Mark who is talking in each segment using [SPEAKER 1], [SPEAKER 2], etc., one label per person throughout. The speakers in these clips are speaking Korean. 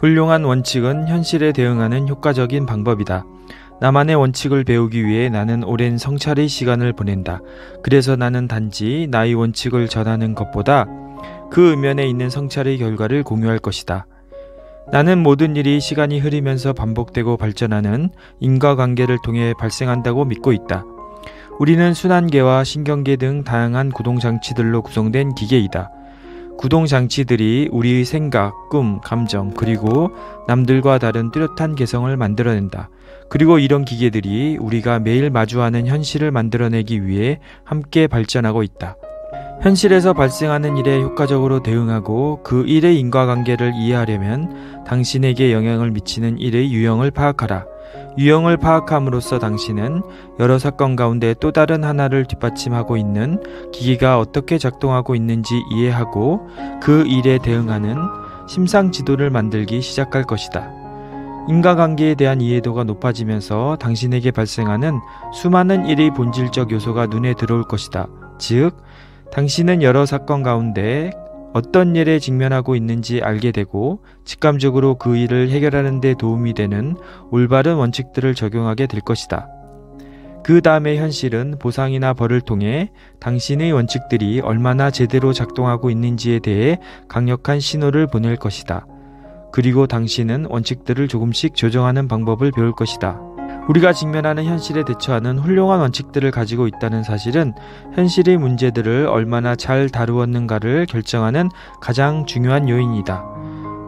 [SPEAKER 1] 훌륭한 원칙은 현실에 대응하는 효과적인 방법이다. 나만의 원칙을 배우기 위해 나는 오랜 성찰의 시간을 보낸다. 그래서 나는 단지 나의 원칙을 전하는 것보다 그 의면에 있는 성찰의 결과를 공유할 것이다. 나는 모든 일이 시간이 흐르면서 반복되고 발전하는 인과관계를 통해 발생한다고 믿고 있다. 우리는 순환계와 신경계 등 다양한 구동장치들로 구성된 기계이다. 구동장치들이 우리의 생각, 꿈, 감정, 그리고 남들과 다른 뚜렷한 개성을 만들어낸다. 그리고 이런 기계들이 우리가 매일 마주하는 현실을 만들어내기 위해 함께 발전하고 있다. 현실에서 발생하는 일에 효과적으로 대응하고 그 일의 인과관계를 이해하려면 당신에게 영향을 미치는 일의 유형을 파악하라. 유형을 파악함으로써 당신은 여러 사건 가운데 또 다른 하나를 뒷받침하고 있는 기기가 어떻게 작동하고 있는지 이해하고 그 일에 대응하는 심상 지도를 만들기 시작할 것이다. 인과관계에 대한 이해도가 높아지면서 당신에게 발생하는 수많은 일의 본질적 요소가 눈에 들어올 것이다. 즉, 당신은 여러 사건 가운데 어떤 일에 직면하고 있는지 알게 되고 직감적으로 그 일을 해결하는 데 도움이 되는 올바른 원칙들을 적용하게 될 것이다. 그 다음의 현실은 보상이나 벌을 통해 당신의 원칙들이 얼마나 제대로 작동하고 있는지에 대해 강력한 신호를 보낼 것이다. 그리고 당신은 원칙들을 조금씩 조정하는 방법을 배울 것이다. 우리가 직면하는 현실에 대처하는 훌륭한 원칙들을 가지고 있다는 사실은 현실의 문제들을 얼마나 잘 다루었는가를 결정하는 가장 중요한 요인이다.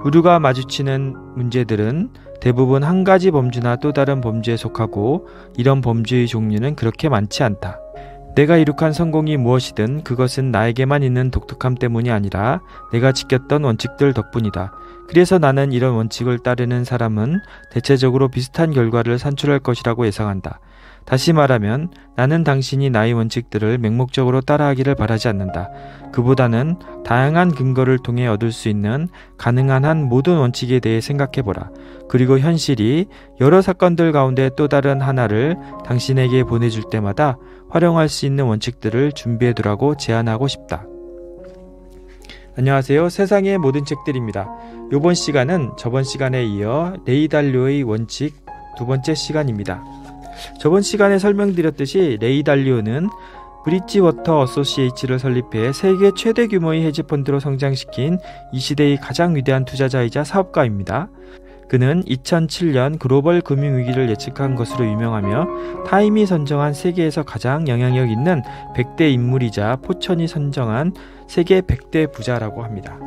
[SPEAKER 1] 우리가 마주치는 문제들은 대부분 한 가지 범죄나 또 다른 범죄에 속하고 이런 범죄의 종류는 그렇게 많지 않다. 내가 이룩한 성공이 무엇이든 그것은 나에게만 있는 독특함 때문이 아니라 내가 지켰던 원칙들 덕분이다. 그래서 나는 이런 원칙을 따르는 사람은 대체적으로 비슷한 결과를 산출할 것이라고 예상한다. 다시 말하면 나는 당신이 나의 원칙들을 맹목적으로 따라하기를 바라지 않는다. 그보다는 다양한 근거를 통해 얻을 수 있는 가능한 한 모든 원칙에 대해 생각해보라. 그리고 현실이 여러 사건들 가운데 또 다른 하나를 당신에게 보내줄 때마다 활용할 수 있는 원칙들을 준비해두라고 제안하고 싶다. 안녕하세요. 세상의 모든 책들입니다. 요번 시간은 저번 시간에 이어 레이달리오의 원칙 두 번째 시간입니다. 저번 시간에 설명드렸듯이 레이달리오는 브릿지 워터 어소시에이츠를 설립해 세계 최대 규모의 헤지 펀드로 성장시킨 이 시대의 가장 위대한 투자자이자 사업가입니다. 그는 2007년 글로벌 금융위기를 예측한 것으로 유명하며 타임이 선정한 세계에서 가장 영향력 있는 100대 인물이자 포천이 선정한 세계 100대 부자라고 합니다.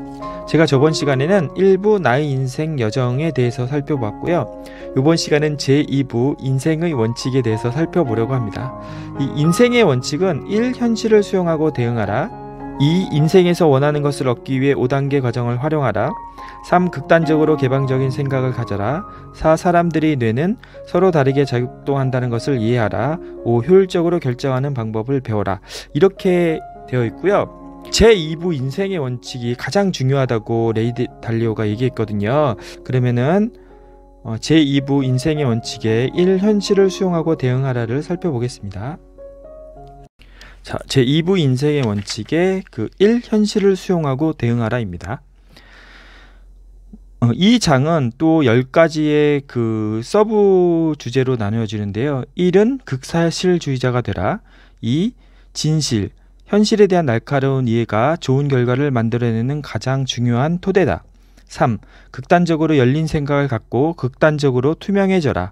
[SPEAKER 1] 제가 저번 시간에는 1부 나의 인생 여정에 대해서 살펴봤고요. 이번 시간은 제2부 인생의 원칙에 대해서 살펴보려고 합니다. 이 인생의 원칙은 1. 현실을 수용하고 대응하라. 2. 인생에서 원하는 것을 얻기 위해 5단계 과정을 활용하라. 3. 극단적으로 개방적인 생각을 가져라. 4. 사람들이 뇌는 서로 다르게 작동한다는 것을 이해하라. 5. 효율적으로 결정하는 방법을 배워라. 이렇게 되어 있고요. 제2부 인생의 원칙이 가장 중요하다고 레이디 달리오가 얘기했거든요. 그러면은 어, 제2부 인생의 원칙에 1현실을 수용하고 대응하라를 살펴보겠습니다. 자, 제2부 인생의 원칙에그 1현실을 수용하고 대응하라입니다. 어, 이 장은 또 10가지의 그 서브 주제로 나누어지는데요. 1은 극사실주의자가 되라. 2. 진실, 현실에 대한 날카로운 이해가 좋은 결과를 만들어내는 가장 중요한 토대다. 3. 극단적으로 열린 생각을 갖고 극단적으로 투명해져라.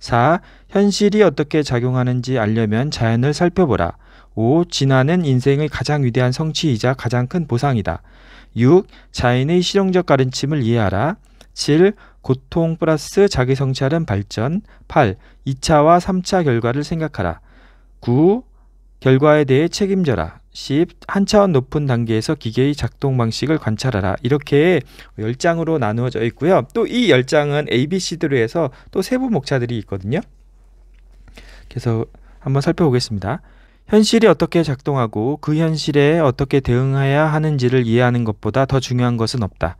[SPEAKER 1] 4. 현실이 어떻게 작용하는지 알려면 자연을 살펴보라. 5. 진화는 인생의 가장 위대한 성취이자 가장 큰 보상이다. 6. 자연의 실용적 가르침을 이해하라. 7. 고통 플러스 자기 성찰은 발전. 8. 2차와 3차 결과를 생각하라. 9. 결과에 대해 책임져라. 10. 한 차원 높은 단계에서 기계의 작동 방식을 관찰하라. 이렇게 열장으로 나누어져 있고요. 또 이 열장은 ABC대로 해서 또 세부 목차들이 있거든요. 그래서 한번 살펴보겠습니다. 현실이 어떻게 작동하고 그 현실에 어떻게 대응해야 하는지를 이해하는 것보다 더 중요한 것은 없다.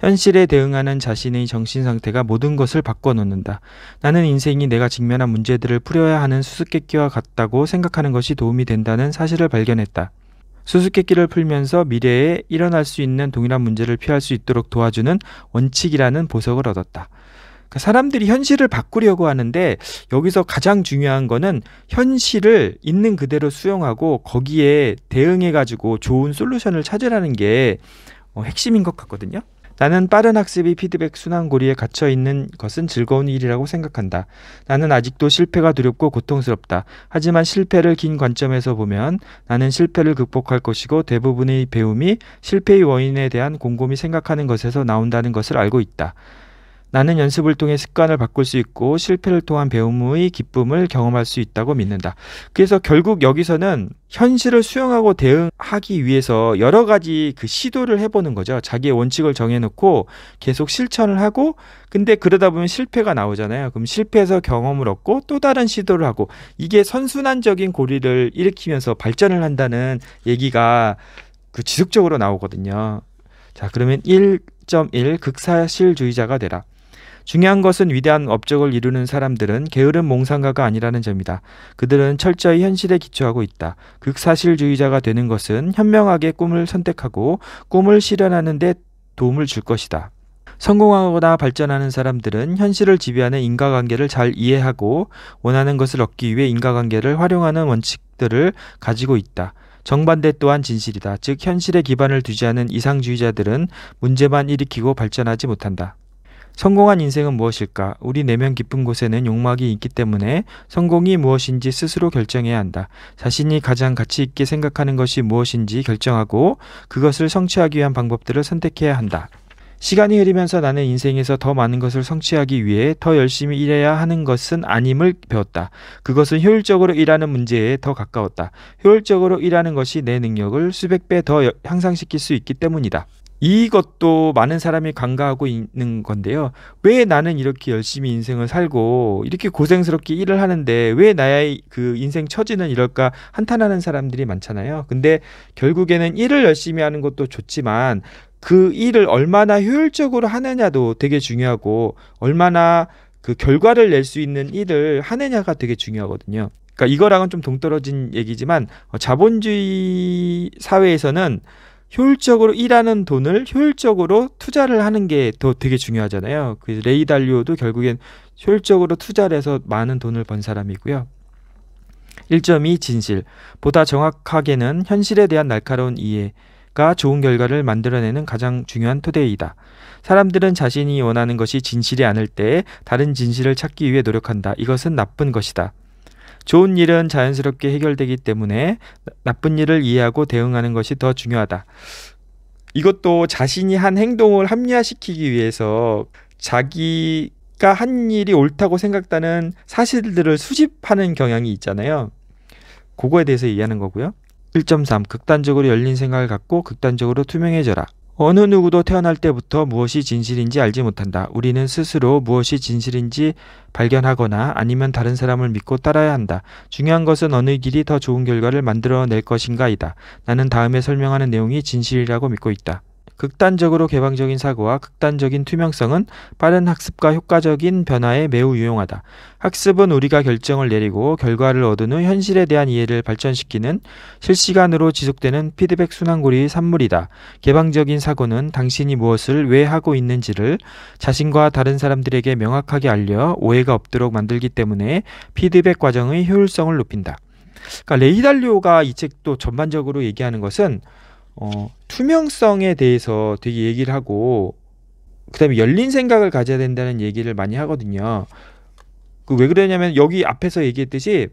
[SPEAKER 1] 현실에 대응하는 자신의 정신 상태가 모든 것을 바꿔놓는다. 나는 인생이 내가 직면한 문제들을 풀어야 하는 수수께끼와 같다고 생각하는 것이 도움이 된다는 사실을 발견했다. 수수께끼를 풀면서 미래에 일어날 수 있는 동일한 문제를 피할 수 있도록 도와주는 원칙이라는 보석을 얻었다. 그러니까 사람들이 현실을 바꾸려고 하는데 여기서 가장 중요한 거는 현실을 있는 그대로 수용하고 거기에 대응해 가지고 좋은 솔루션을 찾으라는 게 어, 핵심인 것 같거든요. 나는 빠른 학습이 피드백 순환고리에 갇혀 있는 것은 즐거운 일이라고 생각한다. 나는 아직도 실패가 두렵고 고통스럽다. 하지만 실패를 긴 관점에서 보면 나는 실패를 극복할 것이고 대부분의 배움이 실패의 원인에 대한 곰곰이 생각하는 것에서 나온다는 것을 알고 있다. 나는 연습을 통해 습관을 바꿀 수 있고 실패를 통한 배움의 기쁨을 경험할 수 있다고 믿는다. 그래서 결국 여기서는 현실을 수용하고 대응하기 위해서 여러 가지 그 시도를 해보는 거죠. 자기의 원칙을 정해놓고 계속 실천을 하고 근데 그러다 보면 실패가 나오잖아요. 그럼 실패해서 경험을 얻고 또 다른 시도를 하고 이게 선순환적인 고리를 일으키면서 발전을 한다는 얘기가 그 지속적으로 나오거든요. 자, 그러면 1.1 극사실주의자가 되라. 중요한 것은 위대한 업적을 이루는 사람들은 게으른 몽상가가 아니라는 점이다. 그들은 철저히 현실에 기초하고 있다. 극사실주의자가 되는 것은 현명하게 꿈을 선택하고 꿈을 실현하는 데 도움을 줄 것이다. 성공하거나 발전하는 사람들은 현실을 지배하는 인과관계를 잘 이해하고 원하는 것을 얻기 위해 인과관계를 활용하는 원칙들을 가지고 있다. 정반대 또한 진실이다. 즉 현실에 기반을 두지 않은 이상주의자들은 문제만 일으키고 발전하지 못한다. 성공한 인생은 무엇일까? 우리 내면 깊은 곳에는 욕망이 있기 때문에 성공이 무엇인지 스스로 결정해야 한다. 자신이 가장 가치 있게 생각하는 것이 무엇인지 결정하고 그것을 성취하기 위한 방법들을 선택해야 한다. 시간이 흐르면서 나는 인생에서 더 많은 것을 성취하기 위해 더 열심히 일해야 하는 것은 아님을 배웠다. 그것은 효율적으로 일하는 문제에 더 가까웠다. 효율적으로 일하는 것이 내 능력을 수백 배 더 향상시킬 수 있기 때문이다. 이것도 많은 사람이 간과하고 있는 건데요. 왜 나는 이렇게 열심히 인생을 살고 이렇게 고생스럽게 일을 하는데 왜 나의 그 인생 처지는 이럴까 한탄하는 사람들이 많잖아요. 근데 결국에는 일을 열심히 하는 것도 좋지만 그 일을 얼마나 효율적으로 하느냐도 되게 중요하고 얼마나 그 결과를 낼 수 있는 일을 하느냐가 되게 중요하거든요. 그러니까 이거랑은 좀 동떨어진 얘기지만 어, 자본주의 사회에서는 효율적으로 일하는 돈을 효율적으로 투자를 하는 게 더 되게 중요하잖아요. 그 레이 달리오도 결국엔 효율적으로 투자를 해서 많은 돈을 번 사람이고요. 1.2 진실. 보다 정확하게는 현실에 대한 날카로운 이해가 좋은 결과를 만들어내는 가장 중요한 토대이다. 사람들은 자신이 원하는 것이 진실이 아닐 때 다른 진실을 찾기 위해 노력한다. 이것은 나쁜 것이다. 좋은 일은 자연스럽게 해결되기 때문에 나쁜 일을 이해하고 대응하는 것이 더 중요하다. 이것도 자신이 한 행동을 합리화시키기 위해서 자기가 한 일이 옳다고 생각하는 사실들을 수집하는 경향이 있잖아요. 그거에 대해서 이해하는 거고요. 1.3 극단적으로 열린 생각을 갖고 극단적으로 투명해져라. 어느 누구도 태어날 때부터 무엇이 진실인지 알지 못한다. 우리는 스스로 무엇이 진실인지 발견하거나 아니면 다른 사람을 믿고 따라야 한다. 중요한 것은 어느 길이 더 좋은 결과를 만들어낼 것인가이다. 나는 다음에 설명하는 내용이 진실이라고 믿고 있다. 극단적으로 개방적인 사고와 극단적인 투명성은 빠른 학습과 효과적인 변화에 매우 유용하다. 학습은 우리가 결정을 내리고 결과를 얻은 후 현실에 대한 이해를 발전시키는 실시간으로 지속되는 피드백 순환고리의 산물이다. 개방적인 사고는 당신이 무엇을 왜 하고 있는지를 자신과 다른 사람들에게 명확하게 알려 오해가 없도록 만들기 때문에 피드백 과정의 효율성을 높인다. 그러니까 레이달리오가 이 책도 전반적으로 얘기하는 것은 어, 투명성에 대해서 되게 얘기를 하고 그다음에 열린 생각을 가져야 된다는 얘기를 많이 하거든요. 그 왜 그러냐면 여기 앞에서 얘기했듯이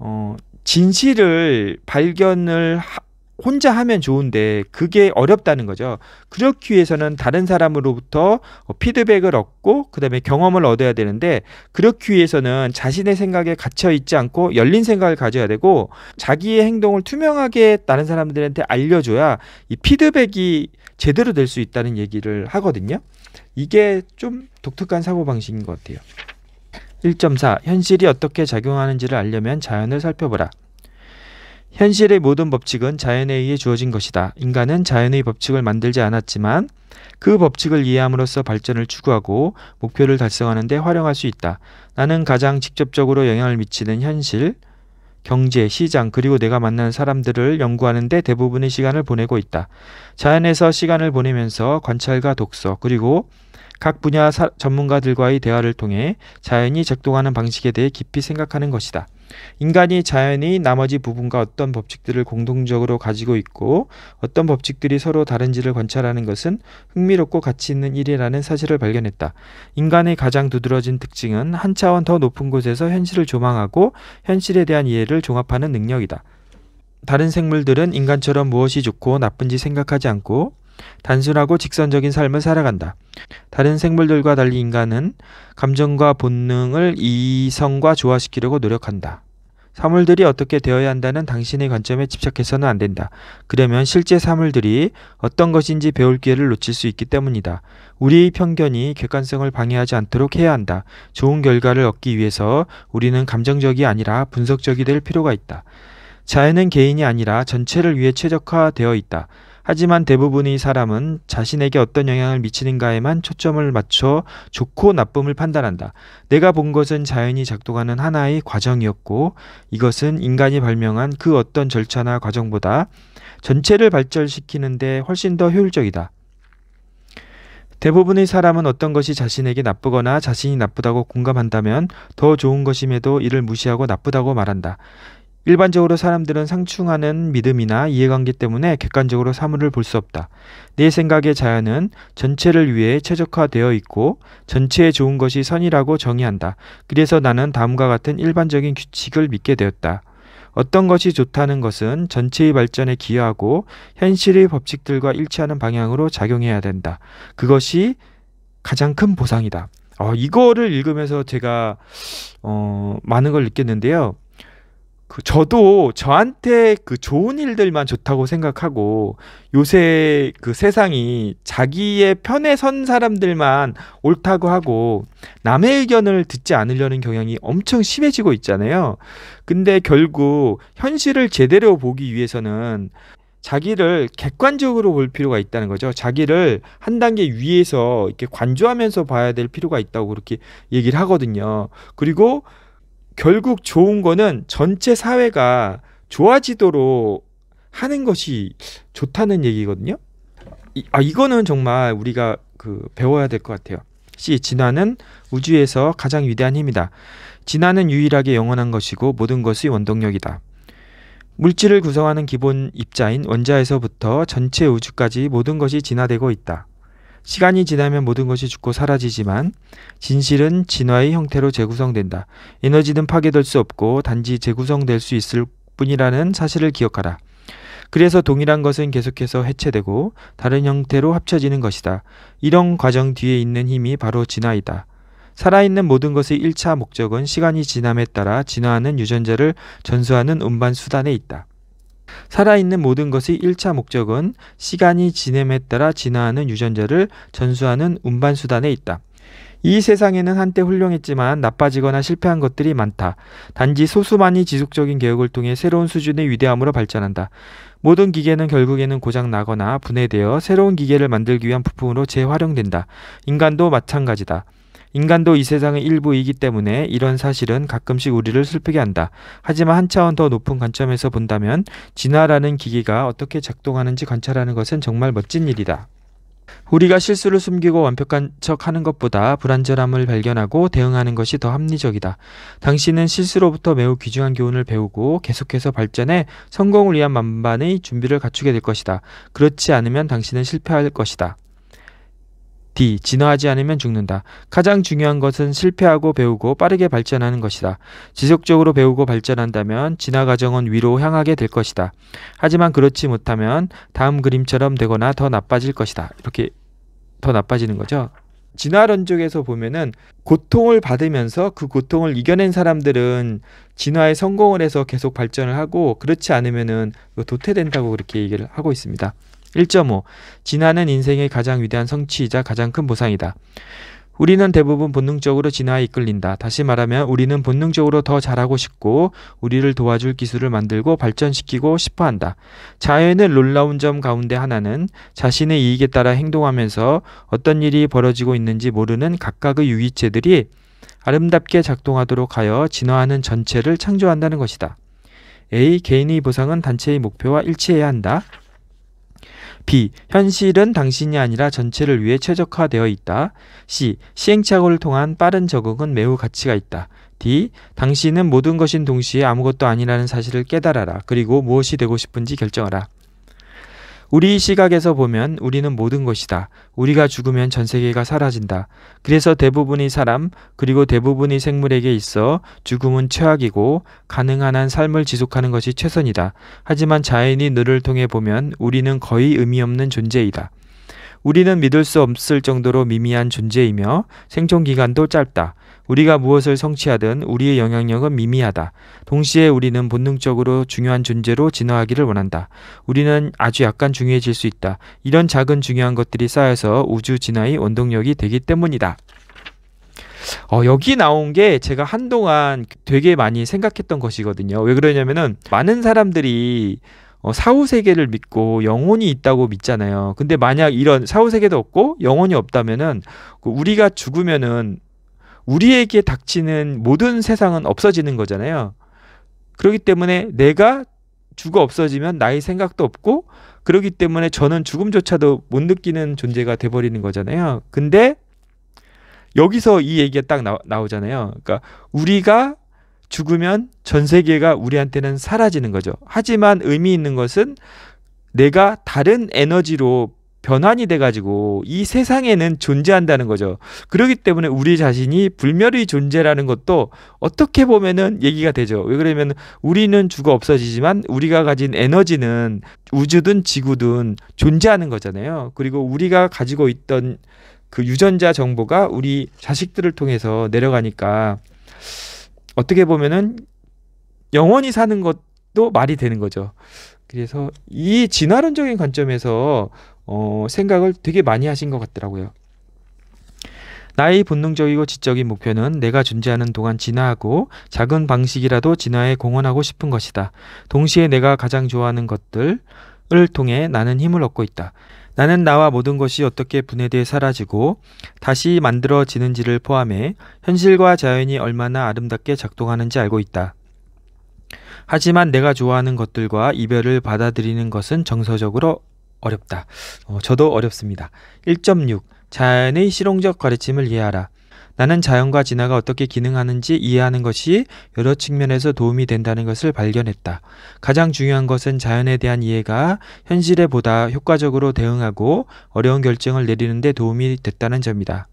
[SPEAKER 1] 어, 진실을 발견을 하, 혼자 하면 좋은데 그게 어렵다는 거죠. 그렇기 위해서는 다른 사람으로부터 어, 피드백을 얻고 그다음에 경험을 얻어야 되는데 그렇기 위해서는 자신의 생각에 갇혀 있지 않고 열린 생각을 가져야 되고 자기의 행동을 투명하게 다른 사람들한테 알려줘야 이 피드백이 제대로 될 수 있다는 얘기를 하거든요. 이게 좀 독특한 사고 방식인 것 같아요. 1.4 현실이 어떻게 작용하는지를 알려면 자연을 살펴보라. 현실의 모든 법칙은 자연에 의해 주어진 것이다. 인간은 자연의 법칙을 만들지 않았지만 그 법칙을 이해함으로써 발전을 추구하고 목표를 달성하는 데 활용할 수 있다. 나는 가장 직접적으로 영향을 미치는 현실, 경제, 시장, 그리고 내가 만난 사람들을 연구하는데 대부분의 시간을 보내고 있다. 자연에서 시간을 보내면서 관찰과 독서, 그리고 각 분야 사, 전문가들과의 대화를 통해 자연이 작동하는 방식에 대해 깊이 생각하는 것이다. 인간이 자연의 나머지 부분과 어떤 법칙들을 공동적으로 가지고 있고 어떤 법칙들이 서로 다른지를 관찰하는 것은 흥미롭고 가치 있는 일이라는 사실을 발견했다. 인간의 가장 두드러진 특징은 한 차원 더 높은 곳에서 현실을 조망하고 현실에 대한 이해를 종합하는 능력이다. 다른 생물들은 인간처럼 무엇이 좋고 나쁜지 생각하지 않고 단순하고 직선적인 삶을 살아간다. 다른 생물들과 달리 인간은 감정과 본능을 이성과 조화시키려고 노력한다. 사물들이 어떻게 되어야 한다는 당신의 관점에 집착해서는 안 된다. 그러면 실제 사물들이 어떤 것인지 배울 기회를 놓칠 수 있기 때문이다. 우리의 편견이 객관성을 방해하지 않도록 해야 한다. 좋은 결과를 얻기 위해서 우리는 감정적이 아니라 분석적이 될 필요가 있다. 자연은 개인이 아니라 전체를 위해 최적화되어 있다. 하지만 대부분의 사람은 자신에게 어떤 영향을 미치는가에만 초점을 맞춰 좋고 나쁨을 판단한다. 내가 본 것은 자연이 작동하는 하나의 과정이었고 이것은 인간이 발명한 그 어떤 절차나 과정보다 전체를 발전시키는데 훨씬 더 효율적이다. 대부분의 사람은 어떤 것이 자신에게 나쁘거나 자신이 나쁘다고 공감한다면 더 좋은 것임에도 이를 무시하고 나쁘다고 말한다. 일반적으로 사람들은 상충하는 믿음이나 이해관계 때문에 객관적으로 사물을 볼 수 없다. 내 생각의 자연은 전체를 위해 최적화되어 있고 전체에 좋은 것이 선이라고 정의한다. 그래서 나는 다음과 같은 일반적인 규칙을 믿게 되었다. 어떤 것이 좋다는 것은 전체의 발전에 기여하고 현실의 법칙들과 일치하는 방향으로 작용해야 된다. 그것이 가장 큰 보상이다. 어, 이거를 읽으면서 제가 어, 많은 걸 느꼈는데요. 그 저도 저한테 그 좋은 일들만 좋다고 생각하고 요새 그 세상이 자기의 편에 선 사람들만 옳다고 하고 남의 의견을 듣지 않으려는 경향이 엄청 심해지고 있잖아요. 근데 결국 현실을 제대로 보기 위해서는 자기를 객관적으로 볼 필요가 있다는 거죠. 자기를 한 단계 위에서 이렇게 관조하면서 봐야 될 필요가 있다고 그렇게 얘기를 하거든요. 그리고 결국 좋은 거는 전체 사회가 좋아지도록 하는 것이 좋다는 얘기거든요. 이, 아 이거는 정말 우리가 그 배워야 될 것 같아요. C 진화는 우주에서 가장 위대한 힘이다. 진화는 유일하게 영원한 것이고 모든 것이 원동력이다. 물질을 구성하는 기본 입자인 원자에서부터 전체 우주까지 모든 것이 진화되고 있다. 시간이 지나면 모든 것이 죽고 사라지지만 진실은 진화의 형태로 재구성된다. 에너지는 파괴될 수 없고 단지 재구성될 수 있을 뿐이라는 사실을 기억하라. 그래서 동일한 것은 계속해서 해체되고 다른 형태로 합쳐지는 것이다. 이런 과정 뒤에 있는 힘이 바로 진화이다. 살아있는 모든 것의 1차 목적은 시간이 지남에 따라 진화하는 유전자를 전수하는 운반 수단에 있다. 살아있는 모든 것의 1차 목적은 시간이 지냄에 따라 진화하는 유전자를 전수하는 운반수단에 있다. 이 세상에는 한때 훌륭했지만 나빠지거나 실패한 것들이 많다. 단지 소수만이 지속적인 개혁을 통해 새로운 수준의 위대함으로 발전한다. 모든 기계는 결국에는 고장 나거나 분해되어 새로운 기계를 만들기 위한 부품으로 재활용된다. 인간도 마찬가지다. 인간도 이 세상의 일부이기 때문에 이런 사실은 가끔씩 우리를 슬프게 한다. 하지만 한 차원 더 높은 관점에서 본다면 진화라는 기기가 어떻게 작동하는지 관찰하는 것은 정말 멋진 일이다. 우리가 실수를 숨기고 완벽한 척 하는 것보다 불안절함을 발견하고 대응하는 것이 더 합리적이다. 당신은 실수로부터 매우 귀중한 교훈을 배우고 계속해서 발전해 성공을 위한 만반의 준비를 갖추게 될 것이다. 그렇지 않으면 당신은 실패할 것이다. D. 진화하지 않으면 죽는다. 가장 중요한 것은 실패하고 배우고 빠르게 발전하는 것이다. 지속적으로 배우고 발전한다면 진화 과정은 위로 향하게 될 것이다. 하지만 그렇지 못하면 다음 그림처럼 되거나 더 나빠질 것이다. 이렇게 더 나빠지는 거죠. 진화론 쪽에서 보면은 고통을 받으면서 그 고통을 이겨낸 사람들은 진화에 성공을 해서 계속 발전을 하고 그렇지 않으면은 뭐 도태된다고 그렇게 얘기를 하고 있습니다. 1.5. 진화는 인생의 가장 위대한 성취이자 가장 큰 보상이다. 우리는 대부분 본능적으로 진화에 이끌린다. 다시 말하면 우리는 본능적으로 더 잘하고 싶고 우리를 도와줄 기술을 만들고 발전시키고 싶어 한다. 자연의 놀라운 점 가운데 하나는 자신의 이익에 따라 행동하면서 어떤 일이 벌어지고 있는지 모르는 각각의 유기체들이 아름답게 작동하도록 하여 진화하는 전체를 창조한다는 것이다. A. 개인의 보상은 단체의 목표와 일치해야 한다. B. 현실은 당신이 아니라 전체를 위해 최적화되어 있다. C. 시행착오를 통한 빠른 적응은 매우 가치가 있다. D. 당신은 모든 것인 동시에 아무것도 아니라는 사실을 깨달아라. 그리고 무엇이 되고 싶은지 결정하라. 우리 시각에서 보면 우리는 모든 것이다. 우리가 죽으면 전 세계가 사라진다. 그래서 대부분의 사람, 그리고 대부분의 생물에게 있어 죽음은 최악이고 가능한 한 삶을 지속하는 것이 최선이다. 하지만 자연이 너를 통해 보면 우리는 거의 의미 없는 존재이다. 우리는 믿을 수 없을 정도로 미미한 존재이며 생존 기간도 짧다. 우리가 무엇을 성취하든 우리의 영향력은 미미하다. 동시에 우리는 본능적으로 중요한 존재로 진화하기를 원한다. 우리는 아주 약간 중요해질 수 있다. 이런 작은 중요한 것들이 쌓여서 우주 진화의 원동력이 되기 때문이다. 어, 여기 나온 게 제가 한동안 되게 많이 생각했던 것이거든요. 왜 그러냐면은 많은 사람들이 어, 사후 세계를 믿고 영혼이 있다고 믿잖아요. 근데 만약 이런 사후 세계도 없고 영혼이 없다면은 그 우리가 죽으면은 우리에게 닥치는 모든 세상은 없어지는 거잖아요. 그렇기 때문에 내가 죽어 없어지면 나의 생각도 없고 그렇기 때문에 저는 죽음조차도 못 느끼는 존재가 돼 버리는 거잖아요. 근데 여기서 이 얘기가 딱 나오, 나오잖아요. 그러니까 우리가 죽으면 전 세계가 우리한테는 사라지는 거죠. 하지만 의미 있는 것은 내가 다른 에너지로 변환이 돼가지고 이 세상에는 존재한다는 거죠. 그러기 때문에 우리 자신이 불멸의 존재라는 것도 어떻게 보면은 얘기가 되죠. 왜 그러면 우리는 죽어 없어지지만 우리가 가진 에너지는 우주든 지구든 존재하는 거잖아요. 그리고 우리가 가지고 있던 그 유전자 정보가 우리 자식들을 통해서 내려가니까 어떻게 보면은 영원히 사는 것도 말이 되는 거죠. 그래서 이 진화론적인 관점에서 어, 생각을 되게 많이 하신 것 같더라고요. 나의 본능적이고 지적인 목표는 내가 존재하는 동안 진화하고 작은 방식이라도 진화에 공헌하고 싶은 것이다. 동시에 내가 가장 좋아하는 것들을 통해 나는 힘을 얻고 있다. 나는 나와 모든 것이 어떻게 분해돼 사라지고 다시 만들어지는지를 포함해 현실과 자연이 얼마나 아름답게 작동하는지 알고 있다. 하지만 내가 좋아하는 것들과 이별을 받아들이는 것은 정서적으로 어렵다. 어, 저도 어렵습니다. 1.6 자연의 실용적 가르침을 이해하라. 나는 자연과 진화가 어떻게 기능하는지 이해하는 것이 여러 측면에서 도움이 된다는 것을 발견했다. 가장 중요한 것은 자연에 대한 이해가 현실에 보다 효과적으로 대응하고 어려운 결정을 내리는데 도움이 됐다는 점이다.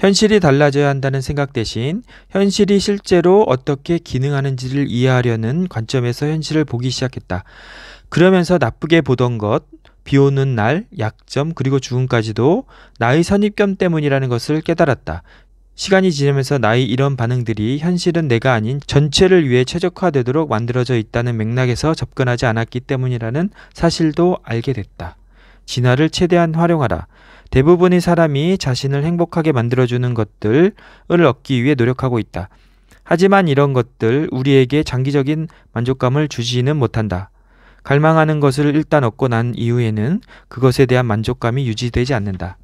[SPEAKER 1] 현실이 달라져야 한다는 생각 대신 현실이 실제로 어떻게 기능하는지를 이해하려는 관점에서 현실을 보기 시작했다. 그러면서 나쁘게 보던 것, 비 오는 날, 약점, 그리고 죽음까지도 나의 선입견 때문이라는 것을 깨달았다. 시간이 지나면서 나의 이런 반응들이 현실은 내가 아닌 전체를 위해 최적화되도록 만들어져 있다는 맥락에서 접근하지 않았기 때문이라는 사실도 알게 됐다. 진화를 최대한 활용하라. 대부분의 사람이 자신을 행복하게 만들어주는 것들을 얻기 위해 노력하고 있다. 하지만 이런 것들 우리에게 장기적인 만족감을 주지는 못한다. 갈망하는 것을 일단 얻고 난 이후에는 그것에 대한 만족감이 유지되지 않는다.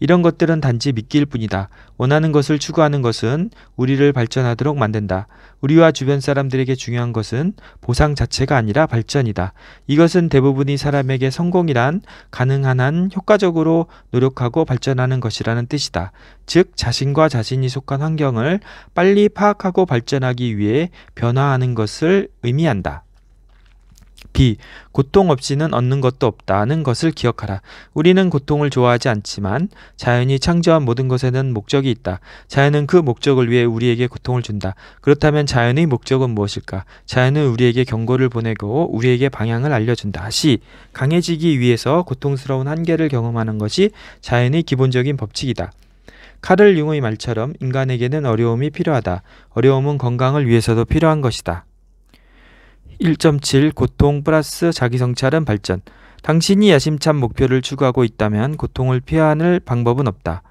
[SPEAKER 1] 이런 것들은 단지 미끼일 뿐이다. 원하는 것을 추구하는 것은 우리를 발전하도록 만든다. 우리와 주변 사람들에게 중요한 것은 보상 자체가 아니라 발전이다. 이것은 대부분이 사람에게 성공이란 가능한 한 효과적으로 노력하고 발전하는 것이라는 뜻이다. 즉, 자신과 자신이 속한 환경을 빨리 파악하고 발전하기 위해 변화하는 것을 의미한다. B. 고통 없이는 얻는 것도 없다는 것을 기억하라. 우리는 고통을 좋아하지 않지만 자연이 창조한 모든 것에는 목적이 있다. 자연은 그 목적을 위해 우리에게 고통을 준다. 그렇다면 자연의 목적은 무엇일까? 자연은 우리에게 경고를 보내고 우리에게 방향을 알려준다. C. 강해지기 위해서 고통스러운 한계를 경험하는 것이 자연의 기본적인 법칙이다. 카를 융의 말처럼 인간에게는 어려움이 필요하다. 어려움은 건강을 위해서도 필요한 것이다. 1.7 고통 플러스 자기 성찰은 발전. 당신이 야심찬 목표를 추구하고 있다면 고통을 피하는 방법은 없다.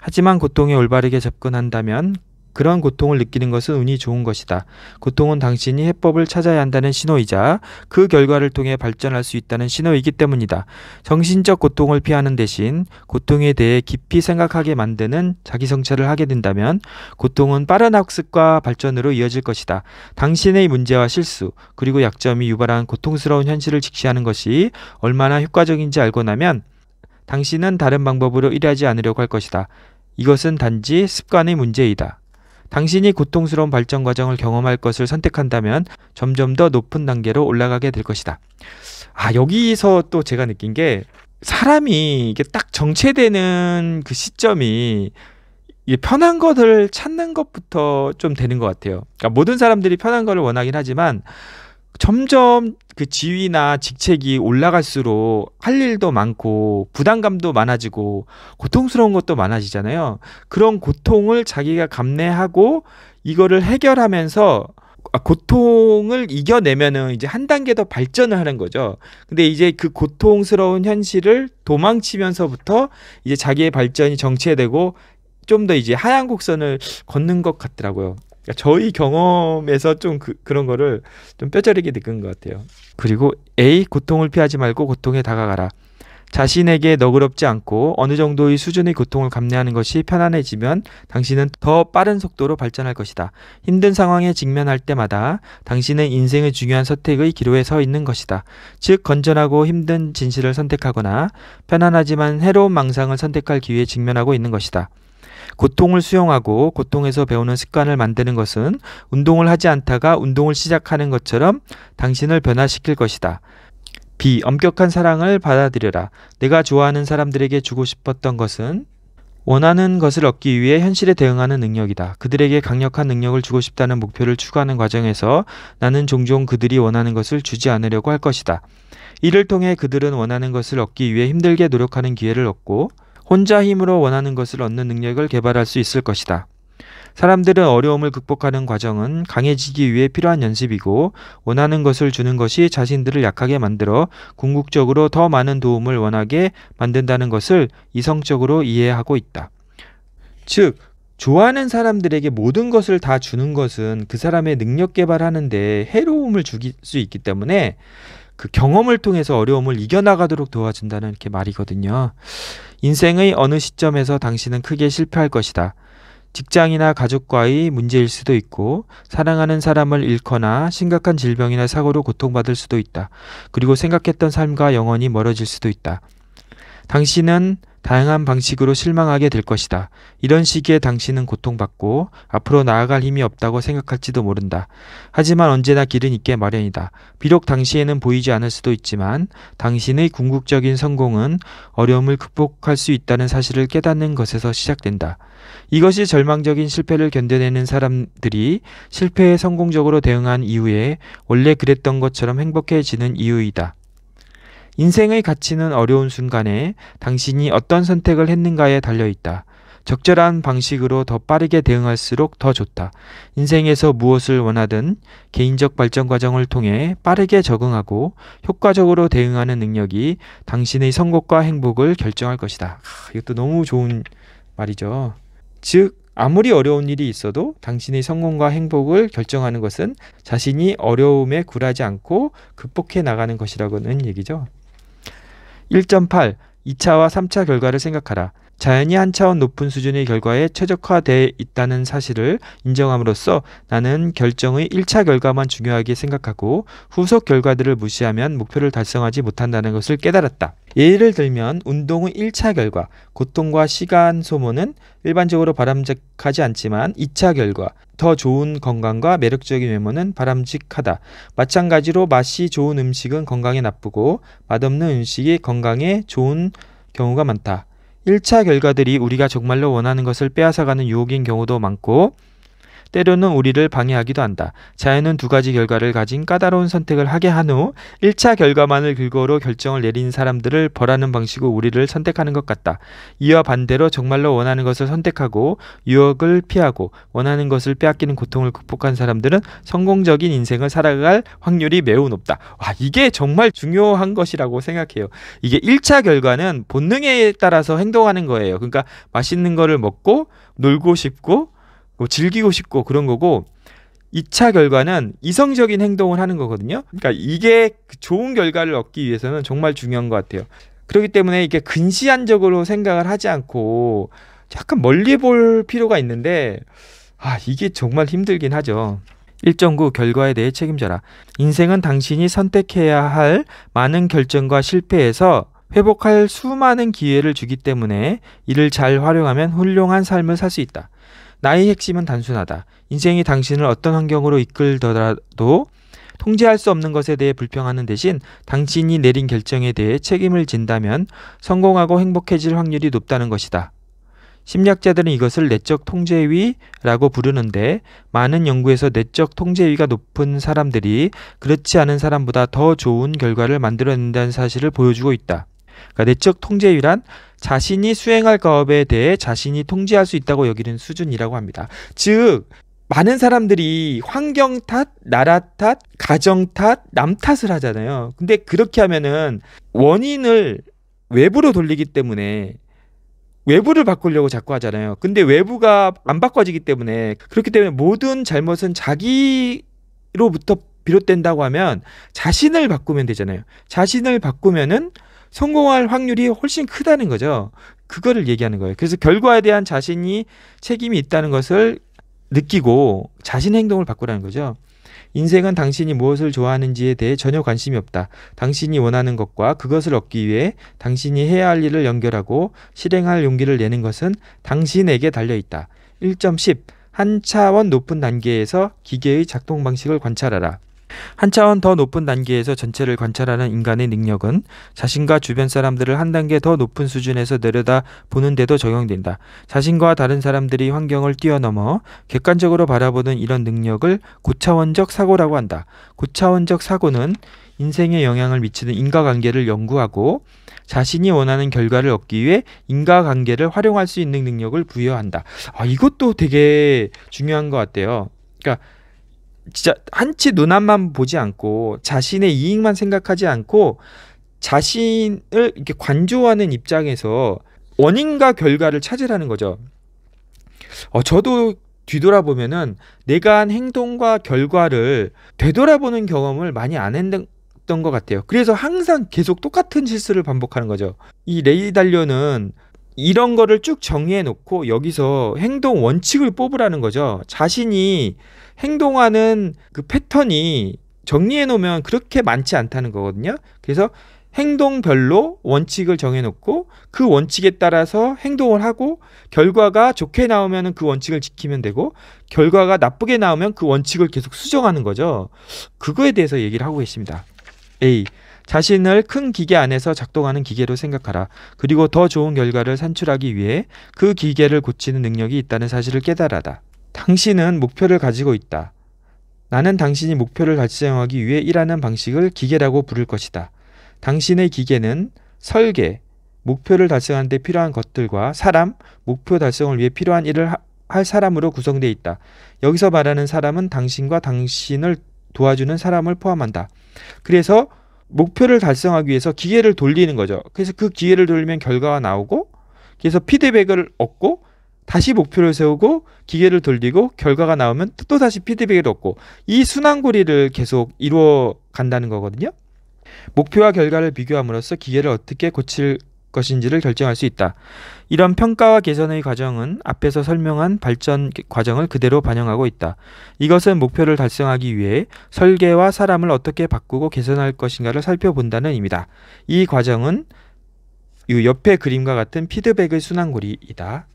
[SPEAKER 1] 하지만 고통에 올바르게 접근한다면 그러한 고통을 느끼는 것은 운이 좋은 것이다. 고통은 당신이 해법을 찾아야 한다는 신호이자 그 결과를 통해 발전할 수 있다는 신호이기 때문이다. 정신적 고통을 피하는 대신 고통에 대해 깊이 생각하게 만드는 자기 성찰을 하게 된다면 고통은 빠른 학습과 발전으로 이어질 것이다. 당신의 문제와 실수 그리고 약점이 유발한 고통스러운 현실을 직시하는 것이 얼마나 효과적인지 알고 나면 당신은 다른 방법으로 일하지 않으려고 할 것이다. 이것은 단지 습관의 문제이다. 당신이 고통스러운 발전 과정을 경험할 것을 선택한다면 점점 더 높은 단계로 올라가게 될 것이다. 아, 여기서 또 제가 느낀 게 사람이 이게 딱 정체되는 그 시점이 편한 것을 찾는 것부터 좀 되는 것 같아요. 그러니까 모든 사람들이 편한 것을 원하긴 하지만 점점 그 지위나 직책이 올라갈수록 할 일도 많고 부담감도 많아지고 고통스러운 것도 많아지잖아요. 그런 고통을 자기가 감내하고 이거를 해결하면서 아, 고통을 이겨내면은 이제 한 단계 더 발전을 하는 거죠. 근데 이제 그 고통스러운 현실을 도망치면서부터 이제 자기의 발전이 정체되고 좀 더 이제 하얀 곡선을 걷는 것 같더라고요. 그러니까 저희 경험에서 좀 그, 그런 거를 좀 뼈저리게 느낀 것 같아요. 그리고 A 고통을 피하지 말고 고통에 다가가라. 자신에게 너그럽지 않고 어느 정도의 수준의 고통을 감내하는 것이 편안해지면 당신은 더 빠른 속도로 발전할 것이다. 힘든 상황에 직면할 때마다 당신은 인생의 중요한 선택의 기로에 서 있는 것이다. 즉, 건전하고 힘든 진실을 선택하거나 편안하지만 해로운 망상을 선택할 기회에 직면하고 있는 것이다. 고통을 수용하고 고통에서 배우는 습관을 만드는 것은 운동을 하지 않다가 운동을 시작하는 것처럼 당신을 변화시킬 것이다. B. 엄격한 사랑을 받아들여라. 내가 좋아하는 사람들에게 주고 싶었던 것은 원하는 것을 얻기 위해 현실에 대응하는 능력이다. 그들에게 강력한 능력을 주고 싶다는 목표를 추구하는 과정에서 나는 종종 그들이 원하는 것을 주지 않으려고 할 것이다. 이를 통해 그들은 원하는 것을 얻기 위해 힘들게 노력하는 기회를 얻고 혼자 힘으로 원하는 것을 얻는 능력을 개발할 수 있을 것이다. 사람들은 어려움을 극복하는 과정은 강해지기 위해 필요한 연습이고 원하는 것을 주는 것이 자신들을 약하게 만들어 궁극적으로 더 많은 도움을 원하게 만든다는 것을 이성적으로 이해하고 있다. 즉, 좋아하는 사람들에게 모든 것을 다 주는 것은 그 사람의 능력 개발하는데 해로움을 주길 수 있기 때문에 그 경험을 통해서 어려움을 이겨나가도록 도와준다는 이렇게 말이거든요. 인생의 어느 시점에서 당신은 크게 실패할 것이다. 직장이나 가족과의 문제일 수도 있고, 사랑하는 사람을 잃거나 심각한 질병이나 사고로 고통받을 수도 있다. 그리고 생각했던 삶과 영원히 멀어질 수도 있다. 당신은 다양한 방식으로 실망하게 될 것이다. 이런 시기에 당신은 고통받고 앞으로 나아갈 힘이 없다고 생각할지도 모른다. 하지만 언제나 길은 있게 마련이다. 비록 당시에는 보이지 않을 수도 있지만 당신의 궁극적인 성공은 어려움을 극복할 수 있다는 사실을 깨닫는 것에서 시작된다. 이것이 절망적인 실패를 견뎌내는 사람들이 실패에 성공적으로 대응한 이후에 원래 그랬던 것처럼 행복해지는 이유이다. 인생의 가치는 어려운 순간에 당신이 어떤 선택을 했는가에 달려 있다. 적절한 방식으로 더 빠르게 대응할수록 더 좋다. 인생에서 무엇을 원하든 개인적 발전 과정을 통해 빠르게 적응하고 효과적으로 대응하는 능력이 당신의 성공과 행복을 결정할 것이다. 하, 이것도 너무 좋은 말이죠. 즉, 아무리 어려운 일이 있어도 당신의 성공과 행복을 결정하는 것은 자신이 어려움에 굴하지 않고 극복해 나가는 것이라고는 얘기죠. 1.8 2차와 3차 결과를 생각하라. 자연이 한 차원 높은 수준의 결과에 최적화돼 있다는 사실을 인정함으로써 나는 결정의 1차 결과만 중요하게 생각하고 후속 결과들을 무시하면 목표를 달성하지 못한다는 것을 깨달았다. 예를 들면 운동의 1차 결과, 고통과 시간 소모는 일반적으로 바람직하지 않지만 2차 결과, 더 좋은 건강과 매력적인 외모는 바람직하다. 마찬가지로 맛이 좋은 음식은 건강에 나쁘고 맛없는 음식이 건강에 좋은 경우가 많다. 1차 결과들이 우리가 정말로 원하는 것을 빼앗아가는 유혹인 경우도 많고 때로는 우리를 방해하기도 한다. 자연은 두 가지 결과를 가진 까다로운 선택을 하게 한 후 1차 결과만을 근거로 결정을 내린 사람들을 벌하는 방식으로 우리를 선택하는 것 같다. 이와 반대로 정말로 원하는 것을 선택하고 유혹을 피하고 원하는 것을 빼앗기는 고통을 극복한 사람들은 성공적인 인생을 살아갈 확률이 매우 높다. 와, 이게 정말 중요한 것이라고 생각해요. 이게 1차 결과는 본능에 따라서 행동하는 거예요. 그러니까 맛있는 거를 먹고 놀고 싶고 뭐 즐기고 싶고 그런 거고 2차 결과는 이성적인 행동을 하는 거거든요. 그러니까 이게 좋은 결과를 얻기 위해서는 정말 중요한 것 같아요. 그렇기 때문에 이게 근시안적으로 생각을 하지 않고 약간 멀리 볼 필요가 있는데 아, 이게 정말 힘들긴 하죠. 1.9 결과에 대해 책임져라. 인생은 당신이 선택해야 할 많은 결정과 실패에서 회복할 수많은 기회를 주기 때문에 이를 잘 활용하면 훌륭한 삶을 살 수 있다. 나의 핵심은 단순하다. 인생이 당신을 어떤 환경으로 이끌더라도 통제할 수 없는 것에 대해 불평하는 대신 당신이 내린 결정에 대해 책임을 진다면 성공하고 행복해질 확률이 높다는 것이다. 심리학자들은 이것을 내적 통제위라고 부르는데 많은 연구에서 내적 통제위가 높은 사람들이 그렇지 않은 사람보다 더 좋은 결과를 만들어낸다는 사실을 보여주고 있다. 그러니까 내적 통제위란 자신이 수행할 가업에 대해 자신이 통제할 수 있다고 여기는 수준이라고 합니다. 즉, 많은 사람들이 환경 탓, 나라 탓, 가정 탓, 남 탓을 하잖아요. 근데 그렇게 하면은 원인을 외부로 돌리기 때문에 외부를 바꾸려고 자꾸 하잖아요. 근데 외부가 안 바꿔지기 때문에 그렇기 때문에 모든 잘못은 자기로부터 비롯된다고 하면 자신을 바꾸면 되잖아요. 자신을 바꾸면은 성공할 확률이 훨씬 크다는 거죠. 그거를 얘기하는 거예요. 그래서 결과에 대한 자신이 책임이 있다는 것을 느끼고 자신 행동을 바꾸라는 거죠. 인생은 당신이 무엇을 좋아하는지에 대해 전혀 관심이 없다. 당신이 원하는 것과 그것을 얻기 위해 당신이 해야 할 일을 연결하고 실행할 용기를 내는 것은 당신에게 달려 있다. 1.10 한 차원 높은 단계에서 기계의 작동 방식을 관찰하라. 한 차원 더 높은 단계에서 전체를 관찰하는 인간의 능력은 자신과 주변 사람들을 한 단계 더 높은 수준에서 내려다 보는데도 적용된다. 자신과 다른 사람들이 환경을 뛰어넘어 객관적으로 바라보는 이런 능력을 고차원적 사고라고 한다. 고차원적 사고는 인생에 영향을 미치는 인과관계를 연구하고 자신이 원하는 결과를 얻기 위해 인과관계를 활용할 수 있는 능력을 부여한다. 아, 이것도 되게 중요한 것 같아요. 그러니까 진짜 한치 눈앞만 보지 않고 자신의 이익만 생각하지 않고 자신을 이렇게 관조하는 입장에서 원인과 결과를 찾으라는 거죠. 어, 저도 뒤돌아보면은 내가 한 행동과 결과를 되돌아보는 경험을 많이 안 했던 것 같아요. 그래서 항상 계속 똑같은 실수를 반복하는 거죠. 이 레이 달려는 이런 거를 쭉 정리해 놓고 여기서 행동 원칙을 뽑으라는 거죠. 자신이 행동하는 그 패턴이 정리해 놓으면 그렇게 많지 않다는 거거든요. 그래서 행동별로 원칙을 정해놓고 그 원칙에 따라서 행동을 하고 결과가 좋게 나오면 그 원칙을 지키면 되고 결과가 나쁘게 나오면 그 원칙을 계속 수정하는 거죠. 그거에 대해서 얘기를 하고 계십니다. A. 자신을 큰 기계 안에서 작동하는 기계로 생각하라. 그리고 더 좋은 결과를 산출하기 위해 그 기계를 고치는 능력이 있다는 사실을 깨달아라. 당신은 목표를 가지고 있다. 나는 당신이 목표를 달성하기 위해 일하는 방식을 기계라고 부를 것이다. 당신의 기계는 설계, 목표를 달성하는 데 필요한 것들과 사람, 목표 달성을 위해 필요한 일을 하, 할 사람으로 구성되어 있다. 여기서 말하는 사람은 당신과 당신을 도와주는 사람을 포함한다. 그래서 목표를 달성하기 위해서 기계를 돌리는 거죠. 그래서 그 기계를 돌리면 결과가 나오고 그래서 피드백을 얻고 다시 목표를 세우고 기계를 돌리고 결과가 나오면 또 다시 피드백을 얻고 이 순환고리를 계속 이루어 간다는 거거든요. 목표와 결과를 비교함으로써 기계를 어떻게 고칠 것인지를 결정할 수 있다. 이런 평가와 개선의 과정은 앞에서 설명한 발전 과정을 그대로 반영하고 있다. 이것은 목표를 달성하기 위해 설계와 사람을 어떻게 바꾸고 개선할 것인가를 살펴본다는 의미다. 이 과정은 이옆에 그림과 같은 피드백의 순환고리이다.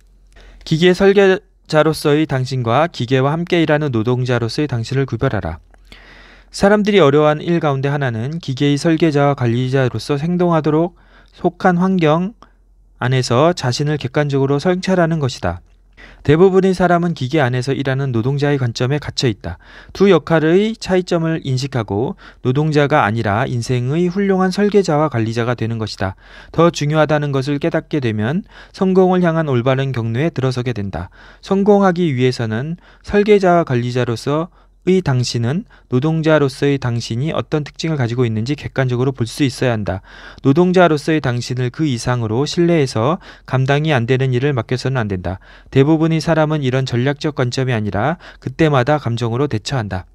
[SPEAKER 1] 기계 설계자로서의 당신과 기계와 함께 일하는 노동자로서의 당신을 구별하라. 사람들이 어려워하는 일 가운데 하나는 기계의 설계자와 관리자로서 행동하도록 속한 환경 안에서 자신을 객관적으로 성찰하는 것이다. 대부분의 사람은 기계 안에서 일하는 노동자의 관점에 갇혀 있다. 두 역할의 차이점을 인식하고 노동자가 아니라 인생의 훌륭한 설계자와 관리자가 되는 것이다. 더 중요하다는 것을 깨닫게 되면 성공을 향한 올바른 경로에 들어서게 된다. 성공하기 위해서는 설계자와 관리자로서 의 당신은 노동자로서의 당신이 어떤 특징을 가지고 있는지 객관적으로 볼 수 있어야 한다. 노동자로서의 당신을 그 이상으로 신뢰해서 감당이 안 되는 일을 맡겨서는 안 된다. 대부분의 사람은 이런 전략적 관점이 아니라 그때마다 감정으로 대처한다.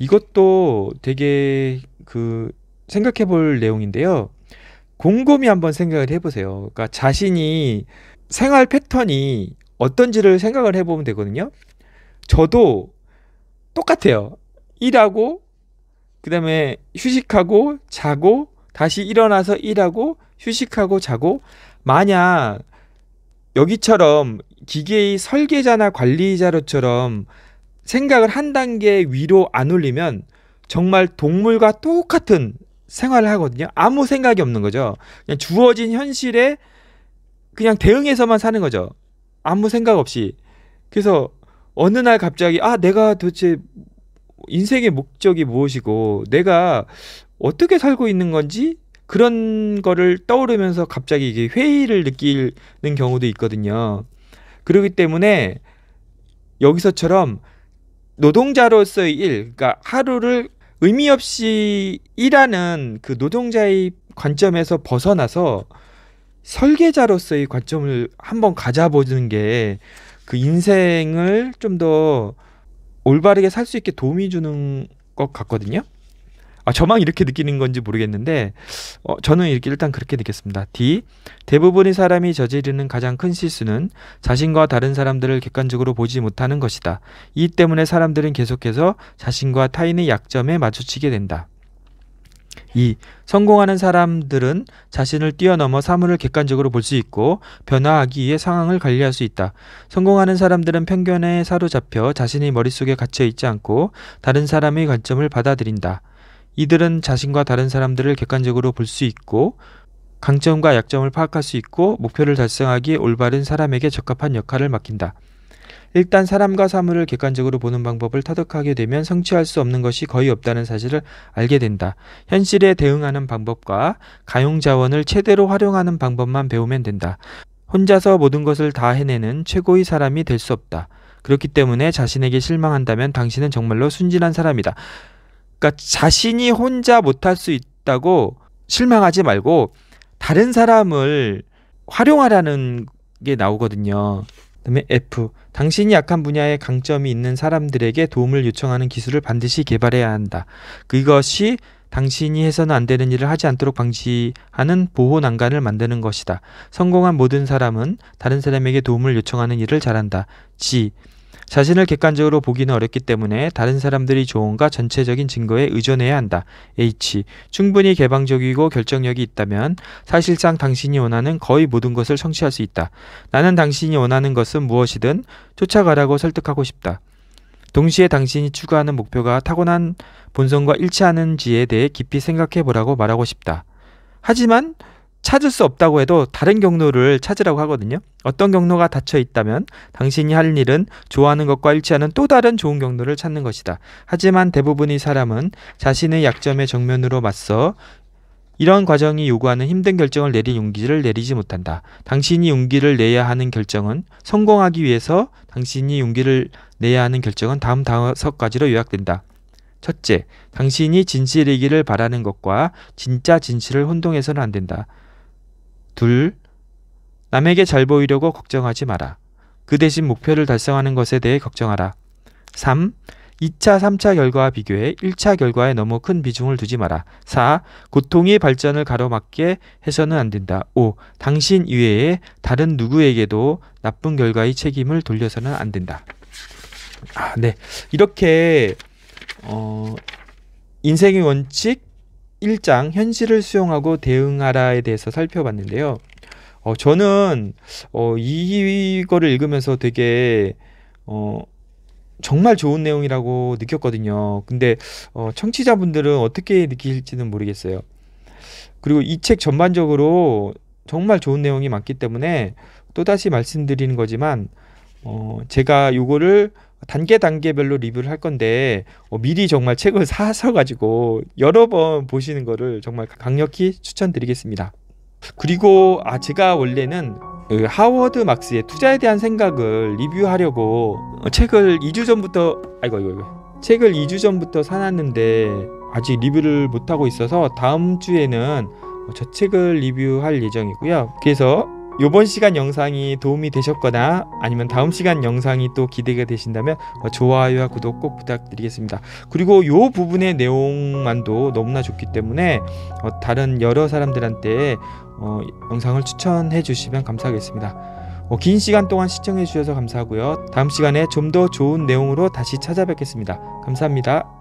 [SPEAKER 1] 이것도 되게 그 생각해 볼 내용인데요. 곰곰이 한번 생각을 해보세요. 그러니까 자신이 생활 패턴이 어떤지를 생각을 해보면 되거든요. 저도 똑같아요. 일하고 그다음에 휴식하고 자고 다시 일어나서 일하고 휴식하고 자고 만약 여기처럼 기계의 설계자나 관리자로처럼 생각을 한 단계 위로 안 올리면 정말 동물과 똑같은 생활을 하거든요. 아무 생각이 없는 거죠. 그냥 주어진 현실에 그냥 대응해서만 사는 거죠. 아무 생각 없이. 그래서 어느 날 갑자기 아 내가 도대체 인생의 목적이 무엇이고 내가 어떻게 살고 있는 건지 그런 거를 떠오르면서 갑자기 이게 회의를 느끼는 경우도 있거든요. 그러기 때문에 여기서처럼 노동자로서의 일, 그러니까 하루를 의미 없이 일하는 그 노동자의 관점에서 벗어나서 설계자로서의 관점을 한번 가져보는 게그 인생을 좀 더 올바르게 살 수 있게 도움이 주는 것 같거든요. 아, 저만 이렇게 느끼는 건지 모르겠는데 어, 저는 이렇게 일단 그렇게 느꼈습니다. D. 대부분의 사람이 저지르는 가장 큰 실수는 자신과 다른 사람들을 객관적으로 보지 못하는 것이다. 이 때문에 사람들은 계속해서 자신과 타인의 약점에 마주치게 된다. 2. 성공하는 사람들은 자신을 뛰어넘어 사물을 객관적으로 볼 수 있고 변화하기 위해 상황을 관리할 수 있다. 성공하는 사람들은 편견에 사로잡혀 자신의 머릿속에 갇혀 있지 않고 다른 사람의 관점을 받아들인다. 이들은 자신과 다른 사람들을 객관적으로 볼 수 있고 강점과 약점을 파악할 수 있고 목표를 달성하기 에 올바른 사람에게 적합한 역할을 맡긴다. 일단 사람과 사물을 객관적으로 보는 방법을 터득하게 되면 성취할 수 없는 것이 거의 없다는 사실을 알게 된다. 현실에 대응하는 방법과 가용 자원을 최대로 활용하는 방법만 배우면 된다. 혼자서 모든 것을 다 해내는 최고의 사람이 될 수 없다. 그렇기 때문에 자신에게 실망한다면 당신은 정말로 순진한 사람이다. 그러니까 자신이 혼자 못할 수 있다고 실망하지 말고 다른 사람을 활용하라는 게 나오거든요. 그다음에 F. 당신이 약한 분야에 강점이 있는 사람들에게 도움을 요청하는 기술을 반드시 개발해야 한다. 그것이 당신이 해서는 안 되는 일을 하지 않도록 방지하는 보호 난간을 만드는 것이다. 성공한 모든 사람은 다른 사람에게 도움을 요청하는 일을 잘한다. G. 자신을 객관적으로 보기는 어렵기 때문에 다른 사람들이 조언과 전체적인 증거에 의존해야 한다. H. 충분히 개방적이고 결정력이 있다면 사실상 당신이 원하는 거의 모든 것을 성취할 수 있다. 나는 당신이 원하는 것은 무엇이든 쫓아가라고 설득하고 싶다. 동시에 당신이 추구하는 목표가 타고난 본성과 일치하는지에 대해 깊이 생각해 보라고 말하고 싶다. 하지만 찾을 수 없다고 해도 다른 경로를 찾으라고 하거든요. 어떤 경로가 닫혀 있다면 당신이 할 일은 좋아하는 것과 일치하는 또 다른 좋은 경로를 찾는 것이다. 하지만 대부분의 사람은 자신의 약점에 정면으로 맞서 이런 과정이 요구하는 힘든 결정을 내릴 용기를 내리지 못한다. 당신이 용기를 내야 하는 결정은 성공하기 위해서 당신이 용기를 내야 하는 결정은 다음 다섯 가지로 요약된다. 첫째, 당신이 진실이기를 바라는 것과 진짜 진실을 혼동해서는 안 된다. 둘, 남에게 잘 보이려고 걱정하지 마라. 그 대신 목표를 달성하는 것에 대해 걱정하라. 3. 2차, 3차 결과와 비교해 1차 결과에 너무 큰 비중을 두지 마라. 4. 고통이 발전을 가로막게 해서는 안 된다. 5. 당신 이외에 다른 누구에게도 나쁜 결과의 책임을 돌려서는 안 된다. 아, 네. 이렇게, 어, 인생의 원칙, 1장 현실을 수용하고 대응하라에 대해서 살펴봤는데요. 어, 저는 어, 이거를 읽으면서 되게 어, 정말 좋은 내용이라고 느꼈거든요. 근데 어, 청취자분들은 어떻게 느낄지는 모르겠어요. 그리고 이 책 전반적으로 정말 좋은 내용이 많기 때문에 또다시 말씀드리는 거지만 어, 제가 요거를 단계 단계별로 리뷰를 할 건데 어, 미리 정말 책을 사서 가지고 여러 번 보시는 거를 정말 강력히 추천드리겠습니다. 그리고 아 제가 원래는 그 하워드 막스의 투자에 대한 생각을 리뷰하려고 어, 책을 2주 전부터 아이고 이거 이거 책을 2주 전부터 사놨는데 아직 리뷰를 못하고 있어서 다음 주에는 어, 저 책을 리뷰할 예정이고요. 그래서 요번 시간 영상이 도움이 되셨거나 아니면 다음 시간 영상이 또 기대가 되신다면 어, 좋아요와 구독 꼭 부탁드리겠습니다. 그리고 요 부분의 내용만도 너무나 좋기 때문에 어, 다른 여러 사람들한테 어, 영상을 추천해 주시면 감사하겠습니다. 긴 시간 동안 시청해 주셔서 감사하고요. 다음 시간에 좀 더 좋은 내용으로 다시 찾아뵙겠습니다. 감사합니다.